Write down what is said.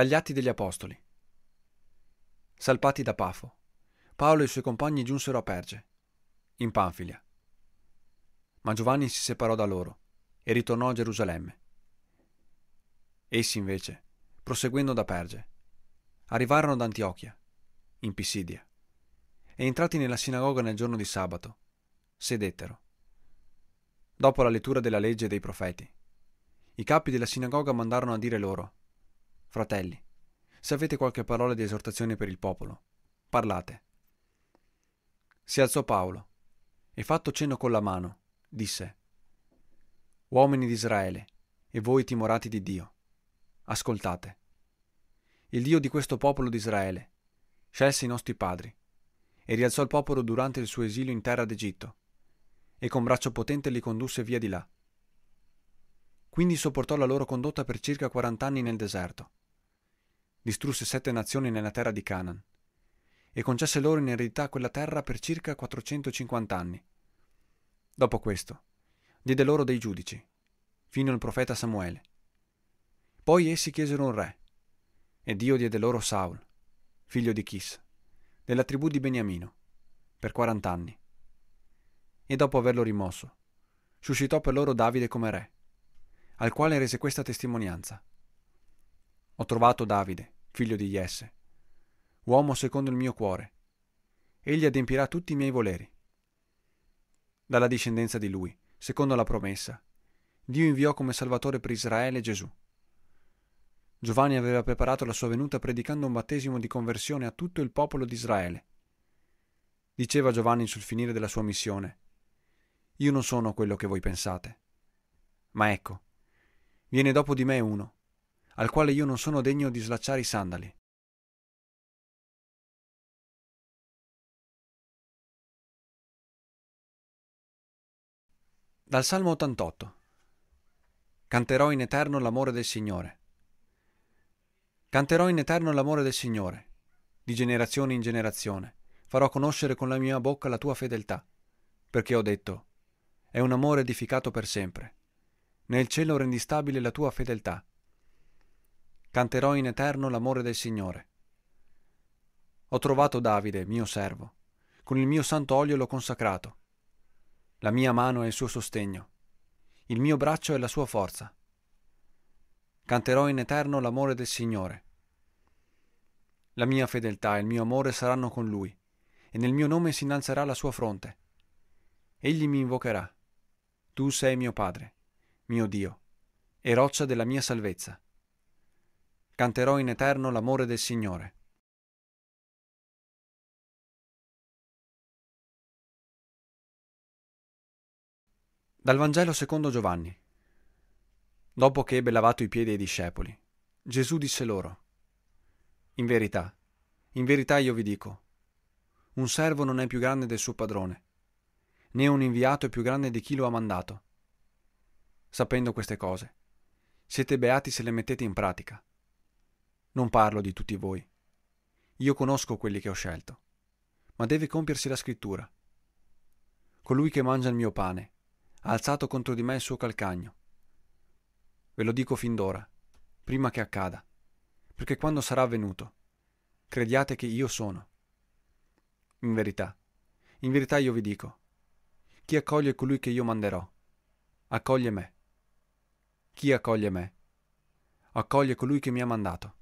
Dagli Atti degli Apostoli. Salpati da Pafo, Paolo e i suoi compagni giunsero a Perge, in Panfilia. Ma Giovanni si separò da loro e ritornò a Gerusalemme. Essi invece, proseguendo da Perge, arrivarono ad Antiochia, in Pisidia, e entrati nella sinagoga nel giorno di sabato, sedettero. Dopo la lettura della legge e dei profeti, i capi della sinagoga mandarono a dire loro, Fratelli, se avete qualche parola di esortazione per il popolo, parlate. Si alzò Paolo e fatto cenno con la mano, disse, Uomini di Israele, e voi timorati di Dio, ascoltate. Il Dio di questo popolo di Israele scelse i nostri padri e rialzò il popolo durante il suo esilio in terra d'Egitto e con braccio potente li condusse via di là. Quindi sopportò la loro condotta per circa quarant'anni nel deserto distrusse sette nazioni nella terra di Canaan e concesse loro in eredità quella terra per circa 450 anni. Dopo questo, diede loro dei giudici, fino al profeta Samuele. Poi essi chiesero un re, e Dio diede loro Saul, figlio di Chis, della tribù di Beniamino, per 40 anni. E dopo averlo rimosso, suscitò per loro Davide come re, al quale rese questa testimonianza. Ho trovato Davide, figlio di Jesse, uomo secondo il mio cuore. Egli adempirà tutti i miei voleri. Dalla discendenza di lui, secondo la promessa, Dio inviò come Salvatore per Israele Gesù. Giovanni aveva preparato la sua venuta predicando un battesimo di conversione a tutto il popolo di Israele. Diceva Giovanni sul finire della sua missione, Io non sono quello che voi pensate. Ma ecco, viene dopo di me uno, al quale io non sono degno di slacciare i sandali. Dal Salmo 88 Canterò in eterno l'amore del Signore. Canterò in eterno l'amore del Signore, di generazione in generazione. Farò conoscere con la mia bocca la tua fedeltà, perché ho detto, è un amore edificato per sempre. Nel cielo rendi stabile la tua fedeltà, canterò in eterno l'amore del Signore. Ho trovato Davide, mio servo, con il mio santo olio l'ho consacrato. La mia mano è il suo sostegno, il mio braccio è la sua forza. Canterò in eterno l'amore del Signore. La mia fedeltà e il mio amore saranno con lui, e nel mio nome si innalzerà la sua fronte. Egli mi invocherà. Tu sei mio Padre, mio Dio, e roccia della mia salvezza canterò in eterno l'amore del Signore. Dal Vangelo secondo Giovanni. Dopo che ebbe lavato i piedi ai discepoli, Gesù disse loro, In verità, in verità io vi dico, un servo non è più grande del suo padrone, né un inviato è più grande di chi lo ha mandato. Sapendo queste cose, siete beati se le mettete in pratica. Non parlo di tutti voi. Io conosco quelli che ho scelto. Ma deve compiersi la scrittura. Colui che mangia il mio pane ha alzato contro di me il suo calcagno. Ve lo dico fin d'ora, prima che accada, perché quando sarà avvenuto, crediate che io sono. In verità, in verità io vi dico, chi accoglie colui che io manderò, accoglie me. Chi accoglie me, accoglie colui che mi ha mandato.